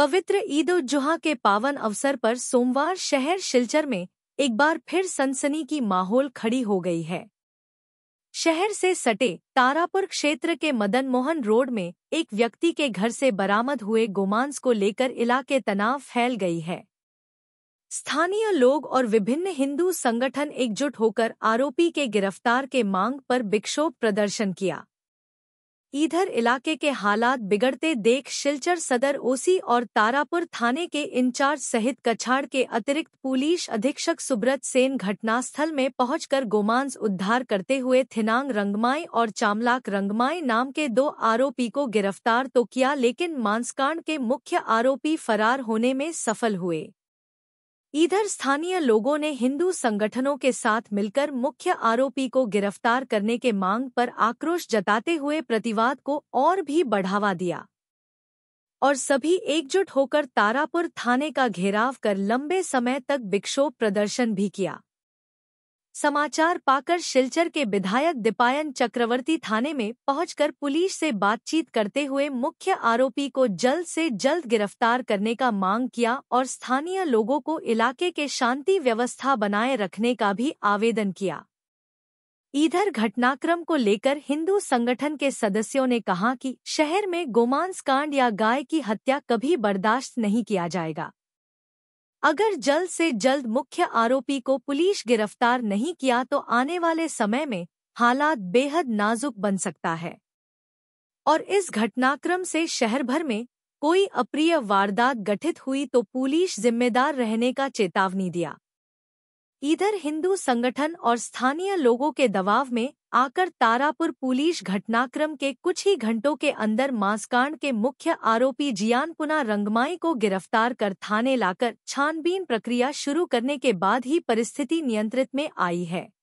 पवित्र ईद उजुहा के पावन अवसर पर सोमवार शहर शिलचर में एक बार फिर सनसनी की माहौल खड़ी हो गई है शहर से सटे तारापुर क्षेत्र के मदन मोहन रोड में एक व्यक्ति के घर से बरामद हुए गोमांस को लेकर इलाके तनाव फैल गई है स्थानीय लोग और विभिन्न हिंदू संगठन एकजुट होकर आरोपी के गिरफ्तार के मांग पर विक्षोभ प्रदर्शन किया इधर इलाके के हालात बिगड़ते देख शिलचर सदर ओसी और तारापुर थाने के इंचार्ज सहित कछाड़ के अतिरिक्त पुलिस अधीक्षक सुब्रत सेन घटनास्थल में पहुंचकर गोमांस उद्धार करते हुए थिनांग रंगमाई और चामलाक रंगमाई नाम के दो आरोपी को गिरफ्तार तो किया लेकिन मांसकांड के मुख्य आरोपी फरार होने में सफल हुए इधर स्थानीय लोगों ने हिंदू संगठनों के साथ मिलकर मुख्य आरोपी को गिरफ्तार करने के मांग पर आक्रोश जताते हुए प्रतिवाद को और भी बढ़ावा दिया और सभी एकजुट होकर तारापुर थाने का घेराव कर लंबे समय तक विक्षोभ प्रदर्शन भी किया समाचार पाकर शिलचर के विधायक दीपायन चक्रवर्ती थाने में पहुंचकर पुलिस से बातचीत करते हुए मुख्य आरोपी को जल्द से जल्द गिरफ्तार करने का मांग किया और स्थानीय लोगों को इलाके के शांति व्यवस्था बनाए रखने का भी आवेदन किया इधर घटनाक्रम को लेकर हिंदू संगठन के सदस्यों ने कहा कि शहर में गोमांस कांड या गाय की हत्या कभी बर्दाश्त नहीं किया जाएगा अगर जल्द से जल्द मुख्य आरोपी को पुलिस गिरफ्तार नहीं किया तो आने वाले समय में हालात बेहद नाजुक बन सकता है और इस घटनाक्रम से शहर भर में कोई अप्रिय वारदात गठित हुई तो पुलिस जिम्मेदार रहने का चेतावनी दिया इधर हिंदू संगठन और स्थानीय लोगों के दबाव में आकर तारापुर पुलिस घटनाक्रम के कुछ ही घंटों के अंदर मांसकांड के मुख्य आरोपी जियानपुना रंगमाई को गिरफ्तार कर थाने लाकर छानबीन प्रक्रिया शुरू करने के बाद ही परिस्थिति नियंत्रित में आई है